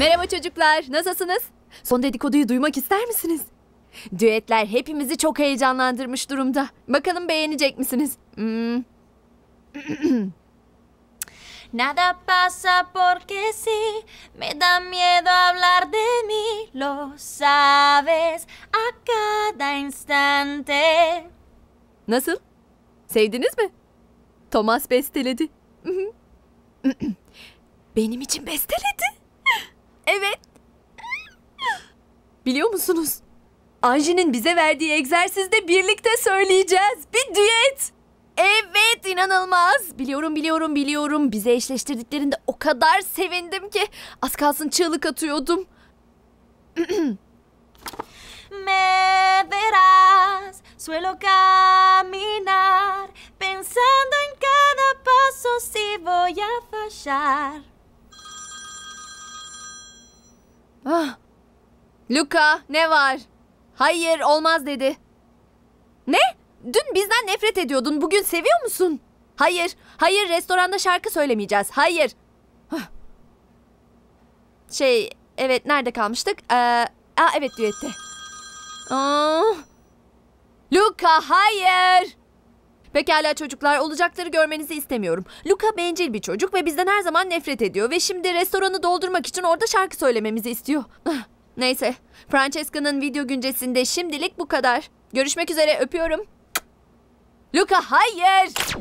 Merhaba çocuklar, nasılsınız? Son dedikoduyu duymak ister misiniz? Düetler hepimizi çok heyecanlandırmış durumda. Bakalım beğenecek misiniz? Hmm. Nada pasa porque sí, me da miedo hablar de mí, lo sabes a cada instante. Nasıl? Sevdiniz mi? Thomas besteledi. Benim için besteledi. Evet. Biliyor musunuz? Anji'nin bize verdiği egzersizde birlikte söyleyeceğiz. Bir düet. Evet inanılmaz. Biliyorum biliyorum biliyorum. Bize eşleştirdiklerinde o kadar sevindim ki. Az kalsın çığlık atıyordum. Me verás, suelo caminar, pensando en cada paso si voy a fallar. Ah. Luka ne var? Hayır olmaz dedi. Ne? Dün bizden nefret ediyordun. Bugün seviyor musun? Hayır. Hayır restoranda şarkı söylemeyeceğiz. Hayır. Ah. Şey evet nerede kalmıştık? Ee, aa, evet düette. Aa. Ah. Luka hayır. Pekala çocuklar olacakları görmenizi istemiyorum. Luca bencil bir çocuk ve bizden her zaman nefret ediyor ve şimdi restoranı doldurmak için orada şarkı söylememizi istiyor. Ah, neyse Francesca'nın video güncesinde şimdilik bu kadar. Görüşmek üzere öpüyorum. Luca hayır!